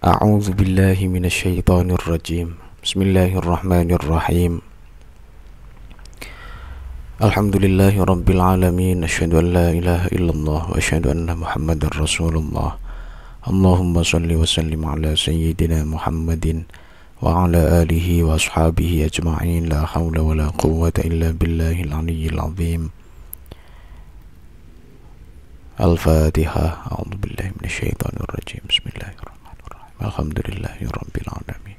أعوذ بالله من الشيطان الرجيم بسم الله الرحمن الرحيم الحمد لله رب العالمين أشهد أن لا إله إلا الله وأشهد أن محمدا رسول الله اللهم صل وسلم على سيدنا محمد وعلى آله وأصحابه أجمعين لا حول ولا قوة إلا بالله العلي العظيم الفاتحة أعوذ بالله من الشيطان الرجيم بسم الله الرحمن الرحيم الحمد لله رب العالمين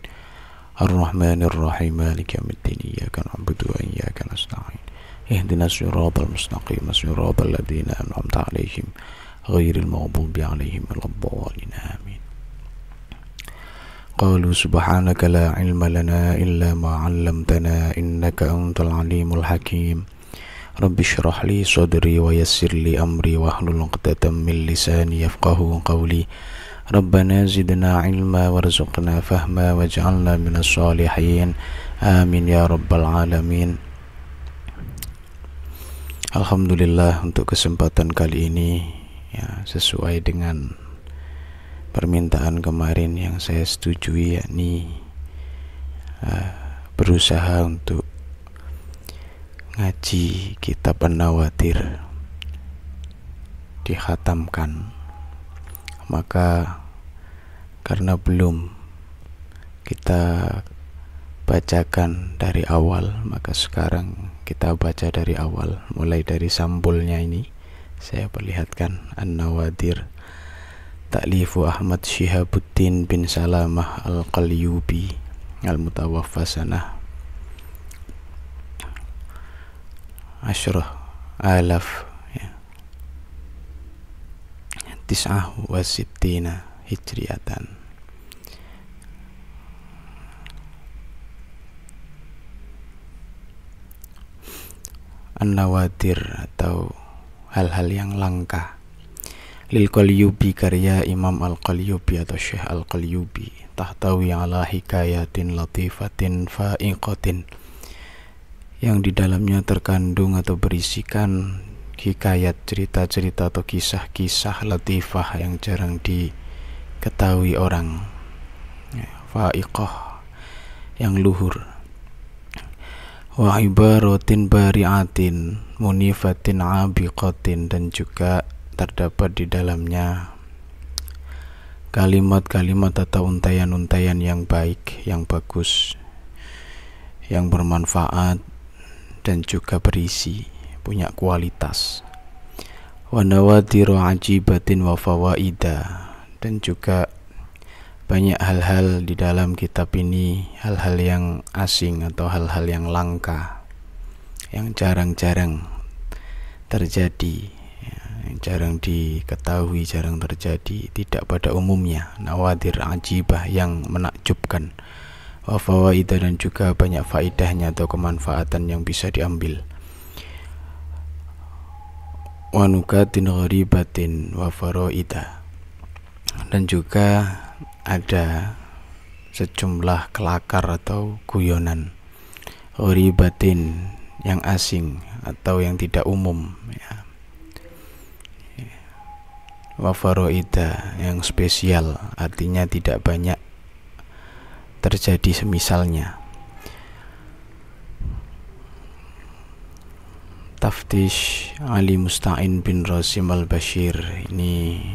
الرحمن الرحيم مالك يوم الدين إياك نعبد وإياك نستعين اهدنا الصراط المستقيم صراط الذين أنعمت عليهم غير المغضوب عليهم ولا الضالين آمين قالوا سبحانك لا علم لنا إلا ما علمتنا إنك أنت العليم الحكيم رب اشرح لي صدري ويسر لي أمري واحلل عقدة من لساني يفقه قولي ربنا زدنا علما وارزقنا فهما واجعلنا من الصالحين آمين يا رب العالمين Alhamdulillah untuk kesempatan kali ini ya sesuai dengan permintaan kemarin yang saya setujui yakni uh, berusaha untuk ngaji kitab An-Nawatir maka karena belum kita bacakan dari awal maka sekarang kita baca dari awal mulai dari sampulnya ini saya perlihatkan An-Nawadir Taklifu Ahmad Syihabuddin bin Salamah Al-Qalyubi al Mutawafasana Ashrah Alaf ya. Tis'ah Wasittina hijriatan An-Nawadir atau hal-hal yang langka Lil Qalyubi karya Imam Al-Qalyubi atau Syekh Al-Qalyubi Tahtawi ala hikayatin latifatin fa'iqatin yang di dalamnya terkandung atau berisikan hikayat cerita-cerita atau kisah-kisah latifah yang jarang di diketahui orang ya, faiqah yang luhur wa ibaratin bariatin munifatin abiqatin dan juga terdapat di dalamnya kalimat-kalimat atau untayan-untayan yang baik, yang bagus, yang bermanfaat dan juga berisi, punya kualitas. Wanawatiru ajibatin wa fawaida dan juga banyak hal-hal di dalam kitab ini, hal-hal yang asing atau hal-hal yang langka, yang jarang-jarang terjadi, ya, yang jarang diketahui, jarang terjadi, tidak pada umumnya, nawadir ajibah yang menakjubkan, wafawaita dan juga banyak faidahnya atau kemanfaatan yang bisa diambil. Wanukatin gharibatin wafaroidah dan juga ada sejumlah kelakar atau guyonan ori batin yang asing atau yang tidak umum ya. wafaroida yang spesial artinya tidak banyak terjadi semisalnya taftish Ali Musta'in bin Rasim al-Bashir ini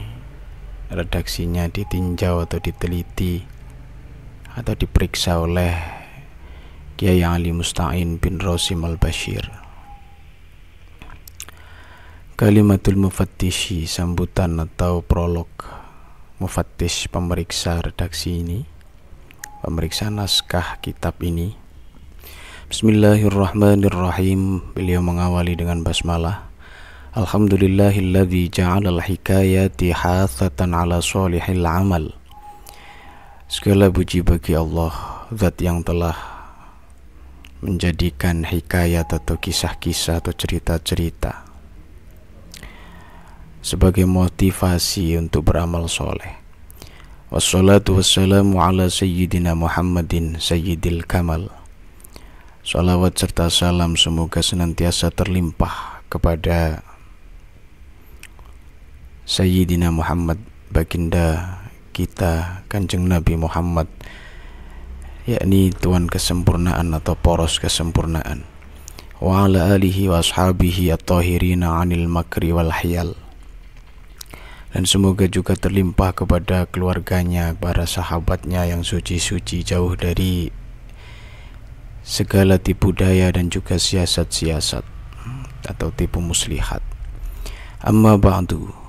redaksinya ditinjau atau diteliti atau diperiksa oleh Kiai Ali Musta'in bin Rosim al-Bashir Kalimatul Mufattishi sambutan atau prolog Mufattish pemeriksa redaksi ini pemeriksa naskah kitab ini Bismillahirrahmanirrahim beliau mengawali dengan basmalah Alhamdulillahilladzi ja'alal hikayati hasatan ala solihil amal Segala puji bagi Allah Zat yang telah menjadikan hikayat atau kisah-kisah atau cerita-cerita Sebagai motivasi untuk beramal soleh Wassalatu wassalamu ala sayyidina Muhammadin sayyidil kamal Salawat serta salam semoga senantiasa terlimpah kepada Sayyidina Muhammad baginda kita kanjeng Nabi Muhammad yakni tuan kesempurnaan atau poros kesempurnaan wa ala alihi wa ashabihi at-tahirina anil makri wal hayal dan semoga juga terlimpah kepada keluarganya para sahabatnya yang suci-suci jauh dari segala tipu daya dan juga siasat-siasat atau tipu muslihat amma ba'du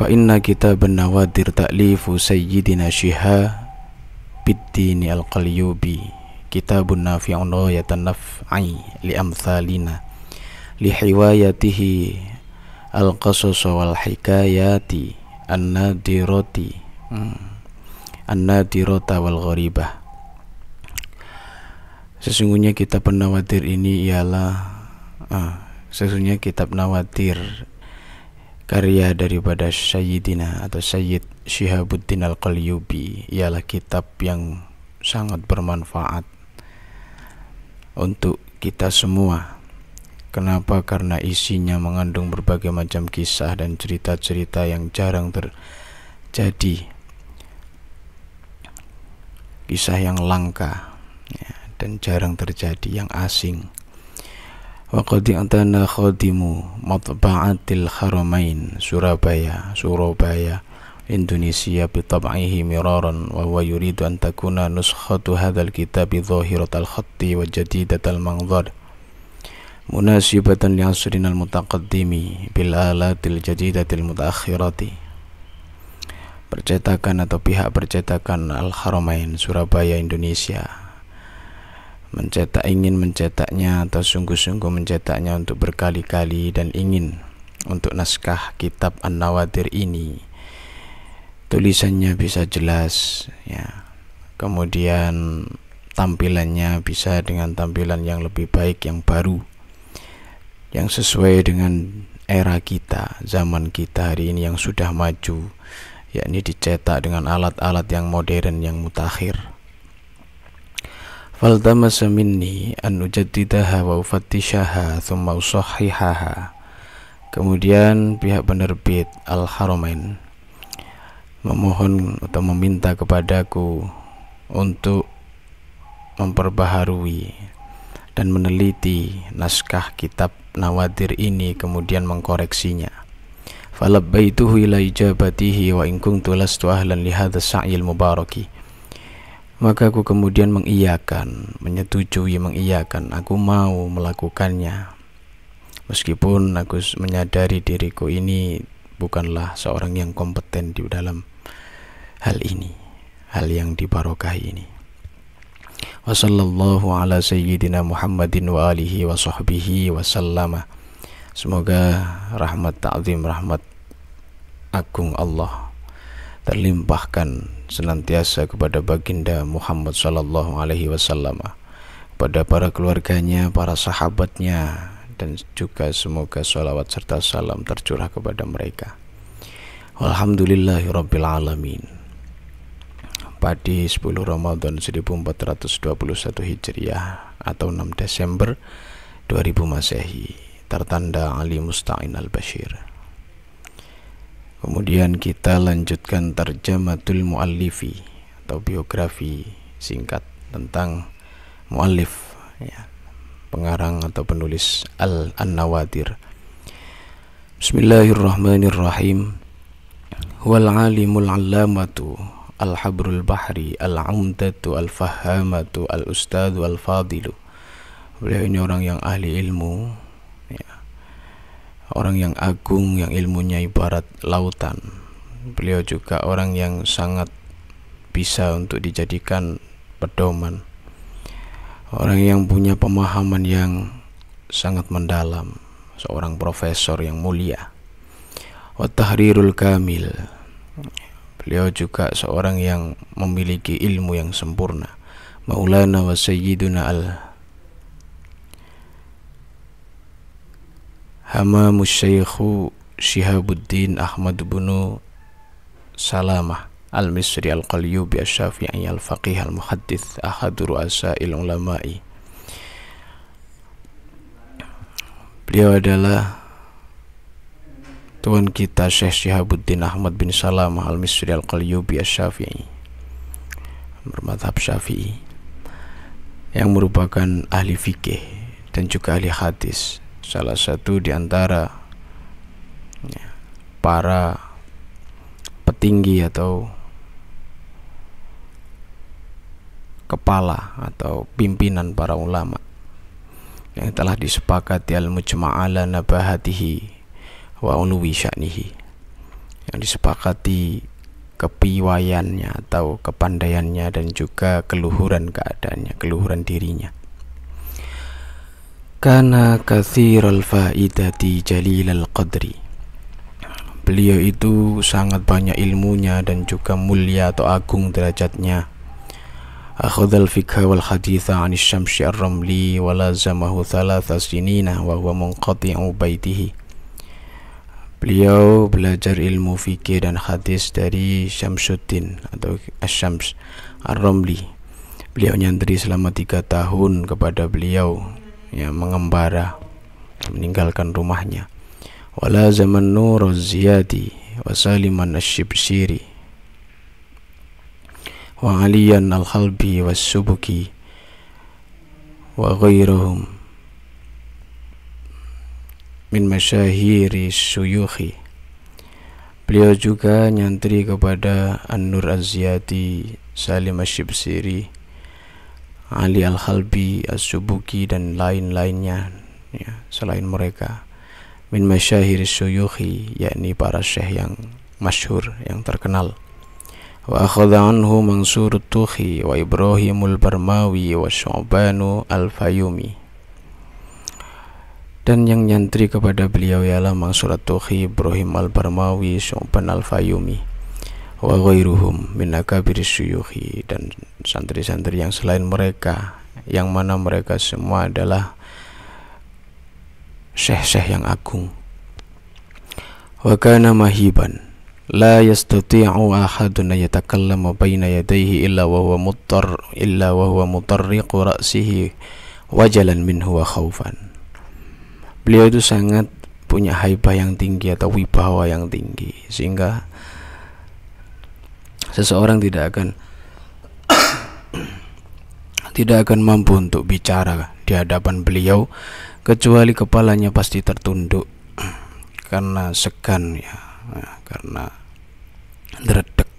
fa inna kita an-nawadir ta'lifu sayyidina syiha bid-dini al-qalyubi kitabun nafi'un ghayatan ai li amthalina li hiwayatihi al-qasas wal hikayati anna diroti hmm, anna dirota nadirata wal gharibah sesungguhnya kitab an-nawadir ini ialah uh, sesungguhnya kitab nawadir Karya daripada Sayyidina atau Sayyid Syihabuddin Al-Qalyubi ialah kitab yang sangat bermanfaat untuk kita semua. Kenapa? Karena isinya mengandung berbagai macam kisah dan cerita-cerita yang jarang terjadi. Kisah yang langka ya, dan jarang terjadi, yang asing. Waqad atana khodimu matba'atil haramain Surabaya Surabaya Indonesia bitab'ihi miraran wa huwa antakuna an takuna nuskhatu hadzal kitabi dhahiratal khatti wa jadidatal manzar munasibatan li asrina al mutaqdimi bil alatil jadidatil mutaakhirati percetakan atau pihak percetakan Al Haramain Surabaya Indonesia mencetak ingin mencetaknya atau sungguh-sungguh mencetaknya untuk berkali-kali dan ingin untuk naskah kitab An-Nawadir ini tulisannya bisa jelas ya kemudian tampilannya bisa dengan tampilan yang lebih baik yang baru yang sesuai dengan era kita zaman kita hari ini yang sudah maju yakni dicetak dengan alat-alat yang modern yang mutakhir فالتمس minni an ujaddidaha wa ufattishaha thumma usahhihaha kemudian pihak penerbit Al-Haramain memohon atau meminta kepadaku untuk memperbaharui dan meneliti naskah kitab Nawadir ini kemudian mengkoreksinya falabbaituhu ila ijabatihi wa in kuntu lastu ahlan li sa'il mubaraki maka aku kemudian mengiyakan, menyetujui mengiyakan, aku mau melakukannya. Meskipun aku menyadari diriku ini bukanlah seorang yang kompeten di dalam hal ini, hal yang dibarokahi ini. Wassallallahu ala sayyidina Semoga rahmat ta'zim rahmat agung Allah terlimpahkan senantiasa kepada baginda Muhammad Sallallahu Alaihi Wasallam, pada para keluarganya, para sahabatnya, dan juga semoga sholawat serta salam tercurah kepada mereka. Alhamdulillahirabbil alamin. pada 10 Ramadan 1421 Hijriah atau 6 Desember 2000 Masehi tertanda Ali Musta'in Al-Bashir. Kemudian kita lanjutkan terjematul muallifi atau biografi singkat tentang muallif ya, pengarang atau penulis Al-An-Nawadir. Bismillahirrahmanirrahim. Wal alimul allamatu al-habrul bahri al-umdatu al-fahamatu al-ustadu al-fadilu. Beliau ini orang yang ahli ilmu, orang yang agung yang ilmunya ibarat lautan beliau juga orang yang sangat bisa untuk dijadikan pedoman orang yang punya pemahaman yang sangat mendalam seorang profesor yang mulia Watahrirul Kamil beliau juga seorang yang memiliki ilmu yang sempurna Maulana wa Sayyiduna al Hama Syaikhu Syihabuddin Ahmad bin Salamah Al-Misri Al-Qalyubi Al-Syafi'i Al-Faqih Al-Muhaddith Ahadur Asail Ulama'i Beliau adalah Tuan kita Syekh Syihabuddin Ahmad bin Salamah Al-Misri Al-Qalyubi Al-Syafi'i Bermadhab Syafi'i Yang merupakan ahli fikih dan juga ahli hadis salah satu di antara ya, para petinggi atau kepala atau pimpinan para ulama yang telah disepakati al-mujma'ala nabahatihi wa ulwi sya'nihi yang disepakati kepiwayannya atau kepandaiannya dan juga keluhuran keadaannya, keluhuran dirinya. Kana kathiral faidati al qadri Beliau itu sangat banyak ilmunya dan juga mulia atau agung derajatnya al fikha wal haditha anis syamsi ar-ramli walazamahu thalatha sinina wa huwa munqati'u baitihi Beliau belajar ilmu fikih dan hadis dari Syamsuddin atau Asyams Ar-Ramli Beliau nyantri selama tiga tahun kepada beliau ya mengembara meninggalkan rumahnya wala zaman nur ziyadi wa saliman asyibsiri wa aliyan al-halbi wa subuki wa ghairahum min masyahiri suyuhi beliau juga nyantri kepada An-Nur Az-Ziyati Salim Asyibsiri Ali Al-Halbi, As-Subuki dan lain-lainnya ya, selain mereka min masyahir syuyukhi yakni para syekh yang masyhur yang terkenal wa akhadha anhu Mansur Tuhi wa Ibrahimul Barmawi wa Syu'banu Al-Fayumi dan yang nyantri kepada beliau ialah Mansur Tuhi Ibrahim Al-Barmawi, Syu'ban Al-Fayumi wa ghairuhum min syuyuhi dan santri-santri yang selain mereka yang mana mereka semua adalah syekh-syekh yang agung wa kana mahiban la yastati'u ahadun yatakallama baina yadayhi illa wa huwa muttar illa wa huwa mutarriqu ra'sihi wajalan minhu wa khaufan beliau itu sangat punya haibah yang tinggi atau wibawa yang tinggi sehingga seseorang tidak akan tidak akan mampu untuk bicara di hadapan beliau kecuali kepalanya pasti tertunduk karena segan ya, ya karena deredek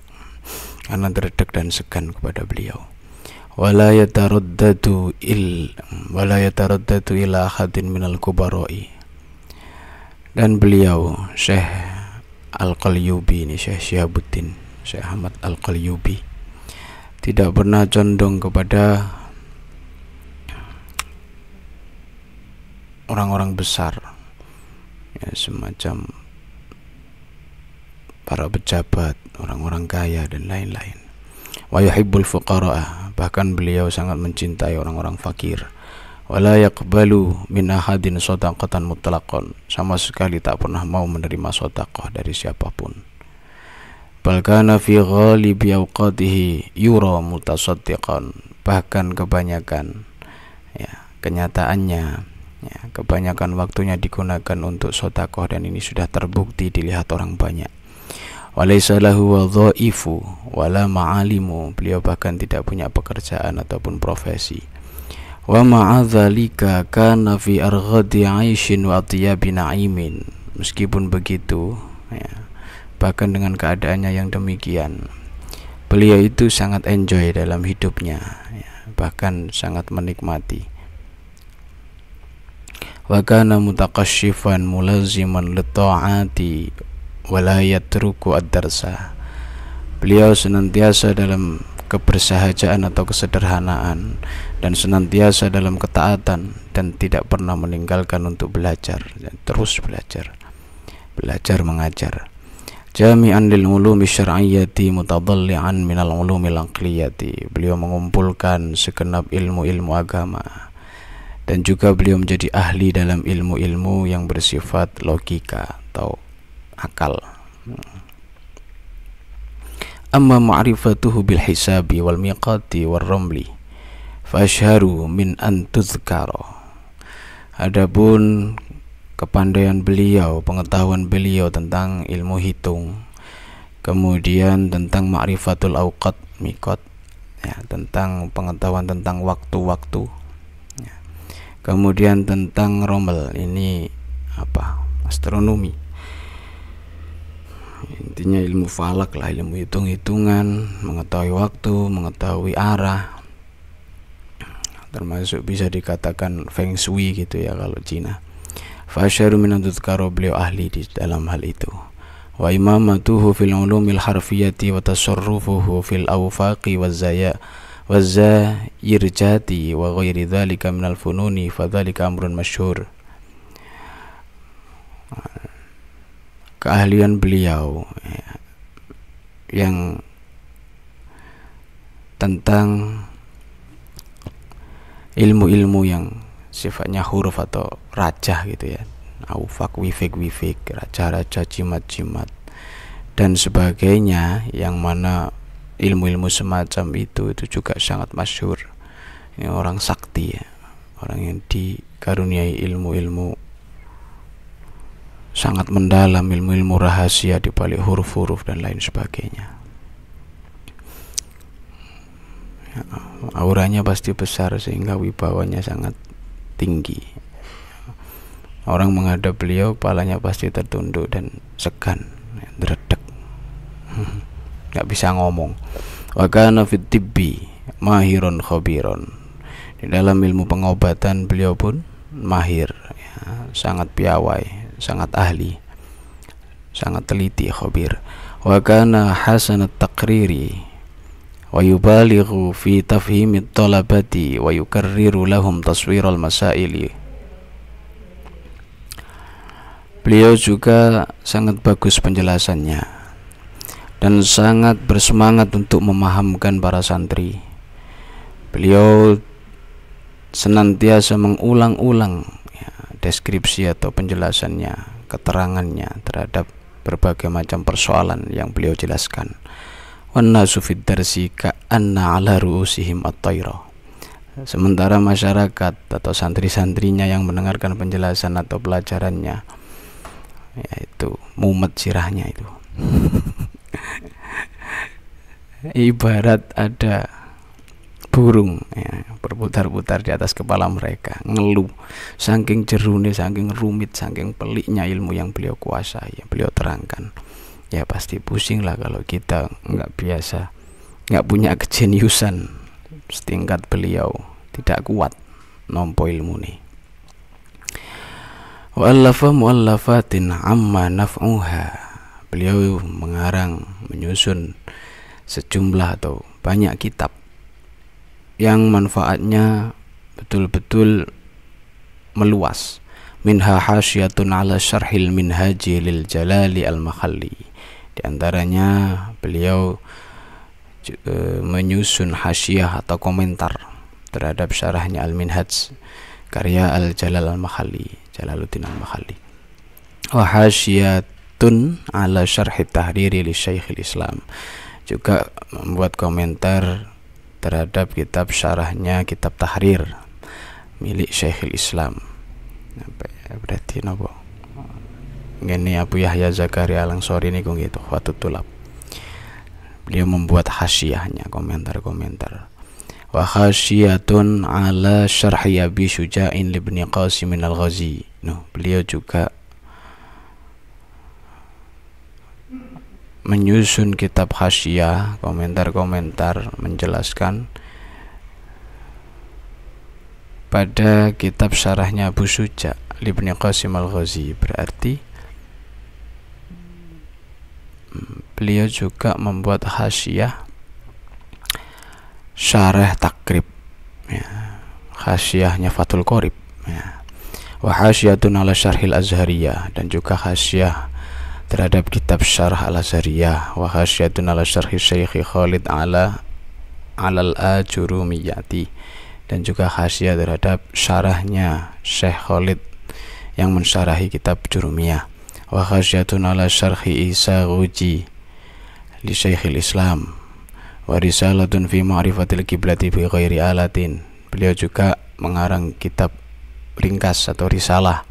karena deredek dan segan kepada beliau wala yataraddadu il wala yataraddadu ila minal kubaroi dan beliau Syekh Al-Qalyubi ini Syekh Syihabuddin Syekh Ahmad Al-Qalyubi tidak pernah condong kepada orang-orang besar ya, semacam para pejabat, orang-orang kaya dan lain-lain. Wa yuhibbul fuqara'ah bahkan beliau sangat mencintai orang-orang fakir. Wala yaqbalu min ahadin shadaqatan mutlaqan, sama sekali tak pernah mau menerima sedekah dari siapapun bal kana fi ghalibi awqatihi yura mutasaddiqan bahkan kebanyakan ya kenyataannya ya, kebanyakan waktunya digunakan untuk sotakoh dan ini sudah terbukti dilihat orang banyak walaysa lahu wadhaifu wala ma'alimu beliau bahkan tidak punya pekerjaan ataupun profesi wa ma'adzalika kana fi arghadi aishin wa atyabi na'imin meskipun begitu bahkan dengan keadaannya yang demikian. Beliau itu sangat enjoy dalam hidupnya, ya, bahkan sangat menikmati. Wakana mutakashifan mulaziman leto'ati walayat la ad Beliau senantiasa dalam kebersahajaan atau kesederhanaan dan senantiasa dalam ketaatan dan tidak pernah meninggalkan untuk belajar dan ya, terus belajar belajar mengajar jami'an lil ulumi syar'iyyati mutadalli'an minal ulumi langkliyati beliau mengumpulkan segenap ilmu-ilmu agama dan juga beliau menjadi ahli dalam ilmu-ilmu yang bersifat logika atau akal amma ma'rifatuhu bil hisabi wal miqati wal ramli fashharu min an adapun kepandaian beliau, pengetahuan beliau tentang ilmu hitung, kemudian tentang makrifatul auqat mikot, ya, tentang pengetahuan tentang waktu-waktu, ya. kemudian tentang rommel ini apa astronomi, intinya ilmu falak lah, ilmu hitung-hitungan, mengetahui waktu, mengetahui arah, termasuk bisa dikatakan feng shui gitu ya kalau Cina Fasyairu minan beliau ahli di dalam hal itu. Wa imamatuhu fil ulumil harfiyati wa tasarrufuhu fil awfaqi wa zaya wa zairjati wa ghairi dhalika minal fununi fa amrun masyhur. Keahlian beliau ya, yang tentang ilmu-ilmu yang sifatnya huruf atau raja gitu ya aufak wifik wifik raja-raja jimat-jimat dan sebagainya yang mana ilmu-ilmu semacam itu itu juga sangat masyur ini orang sakti ya orang yang dikaruniai ilmu-ilmu sangat mendalam ilmu-ilmu rahasia di balik huruf-huruf dan lain sebagainya ya, auranya pasti besar sehingga wibawanya sangat tinggi orang menghadap beliau palanya pasti tertunduk dan segan deredek nggak bisa ngomong wakana fitibbi mahiron khobiron di dalam ilmu pengobatan beliau pun mahir ya, sangat piawai sangat ahli sangat teliti khobir wakana hasanat takriri ويبالغ في تفهيم الطلبة ويكرر لهم تصوير المسائل. Beliau juga sangat bagus penjelasannya dan sangat bersemangat untuk memahamkan para santri. Beliau senantiasa mengulang-ulang ya, deskripsi atau penjelasannya, keterangannya terhadap berbagai macam persoalan yang beliau jelaskan. وَالنَّاسُ فِي الدَّرْسِ كَأَنَّ عَلَى Sementara masyarakat atau santri-santrinya yang mendengarkan penjelasan atau pelajarannya yaitu mumet sirahnya itu ibarat ada burung ya, berputar-putar di atas kepala mereka ngeluh saking jerune saking rumit saking peliknya ilmu yang beliau kuasai yang beliau terangkan ya pasti pusing lah kalau kita nggak biasa nggak punya kejeniusan setingkat beliau tidak kuat nompo ilmu nih Wa'allafa mu'allafatin amma naf'uha Beliau mengarang, menyusun sejumlah atau banyak kitab Yang manfaatnya betul-betul meluas Minha hasyatun ala syarhil minhaji lil jalali al-makhalli di antaranya beliau e, menyusun hasyiah atau komentar terhadap syarahnya Al-Minhaj karya Al-Jalal Al-Mahalli, Jalaluddin Al-Mahalli. Wa hasyiyatun ala syarhi tahriri li Syekhil Islam. Juga membuat komentar terhadap kitab syarahnya kitab tahrir milik Syekhil Islam. Ya, berarti nopo? Gini Abu Yahya Zakaria langsor ini kong gitu waktu tulap beliau membuat hasiahnya komentar-komentar wa khasyiatun ala syarhi Abi Syuja'in libni Qasim al-Ghazi no, beliau juga menyusun kitab hasiah komentar-komentar menjelaskan pada kitab syarahnya Abu Suja Ibn Qasim Al-Ghazi berarti beliau juga membuat hasiah syarah takrib ya. hasiahnya Fatul Qorib ya. wa hasyiatun ala syarhil azhariyah dan juga hasiah terhadap kitab syarah al azhariyah wa hasyiatun ala syarhi syekhi Khalid ala alal ajurumiyati dan juga hasiah terhadap syarahnya Syekh Khalid yang mensyarahi kitab Jurumiyah wa khasyatun ala syarhi Isa Guji li Syekhil Islam wa risalatun fi ma'rifatil kiblati bi ghairi alatin. Beliau juga mengarang kitab ringkas atau risalah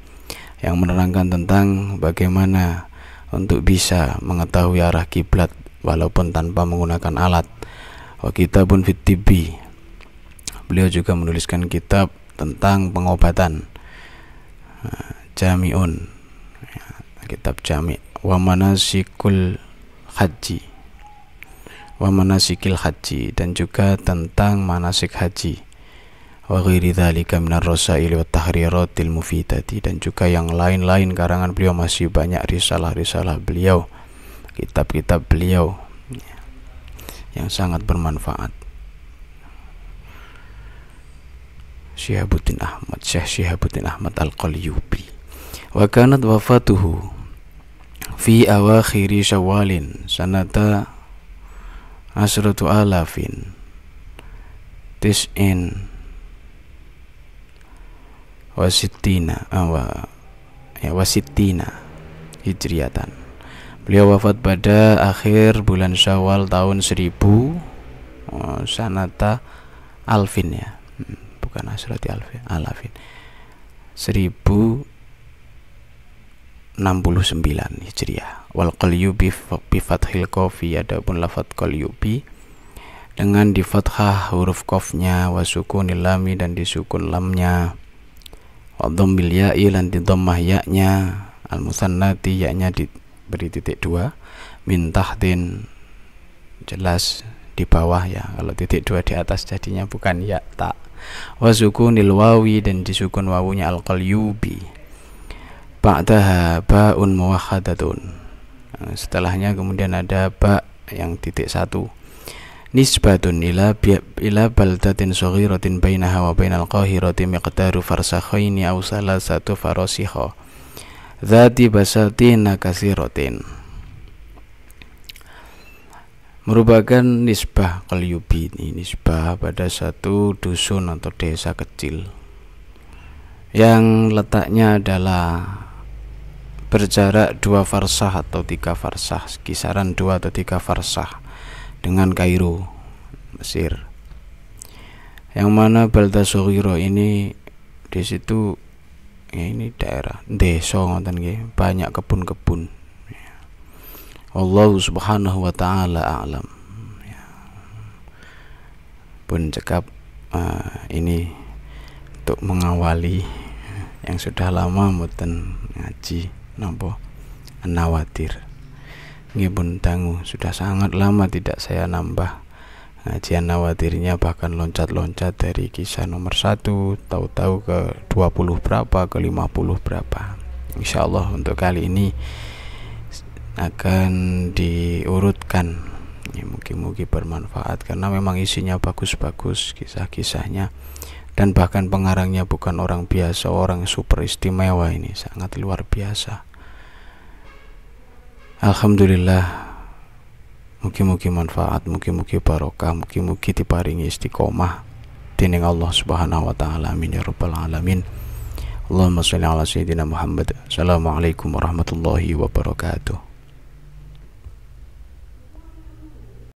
yang menerangkan tentang bagaimana untuk bisa mengetahui arah kiblat walaupun tanpa menggunakan alat. Wa kitabun fit tibbi. Beliau juga menuliskan kitab tentang pengobatan. Eh, jamiun. Ya, kitab Jami' wa manasikul haji wa manasikil haji dan juga tentang manasik haji wa ghairi dzalika minar rasail wa tahriratil mufidati dan juga yang lain-lain karangan beliau masih banyak risalah-risalah beliau kitab-kitab beliau yang sangat bermanfaat Syihabuddin Ahmad Syekh Syihabuddin Ahmad Al-Qalyubi wa kanat wafatuhu fi awakhiri syawalin sanata asratu alafin tis'in wasitina awa ya wasitina hijriatan beliau wafat pada akhir bulan syawal tahun seribu oh, sanata alfin ya hmm, bukan asrati alfin alafin Seribu 69 Hijriah wal qalyubi bi fathil kofi adapun lafat qalyubi dengan di fathah huruf kofnya wa sukunil lami dan disukun lamnya wa dhammil ya'i lan di dhammah ya'nya al musannati ya'nya diberi titik dua min tahtin jelas di bawah ya kalau titik dua di atas jadinya bukan ya tak wa sukunil wawi dan disukun wawunya al qalyubi ba'daha ba'un muwahhadatun eh, setelahnya kemudian ada ba yang titik satu nisbatun ila ila baldatin sughiratin bainaha wa bainal qahirati miqdaru farsakhaini aw salasatu farasikha dzati basatin kasiratin merupakan nisbah qalyubi ini nisbah pada satu dusun atau desa kecil yang letaknya adalah berjarak dua farsah atau tiga farsah kisaran dua atau tiga farsah dengan Kairo Mesir yang mana Balda Sogiro ini di situ ya ini daerah desa ngoten nggih banyak kebun-kebun ya. Allah Subhanahu wa taala alam ya. pun cekap uh, ini untuk mengawali yang sudah lama mboten ngaji nopo nawatir ngibun tangguh sudah sangat lama tidak saya nambah Ngajian nawatirnya bahkan loncat-loncat dari kisah nomor satu Tahu-tahu ke 20 berapa ke 50 berapa insyaallah untuk kali ini akan diurutkan ya, Mungkin-mungkin bermanfaat karena memang isinya bagus-bagus kisah-kisahnya Dan bahkan pengarangnya bukan orang biasa, orang super istimewa ini sangat luar biasa Alhamdulillah Mungkin-mungkin manfaat, Mungkin-mungkin barokah, Mungkin-mungkin diparingi istiqomah Dining Allah Subhanahu wa taala amin ya rabbal alamin. Allahumma salli ala sayyidina Muhammad. Assalamualaikum warahmatullahi wabarakatuh.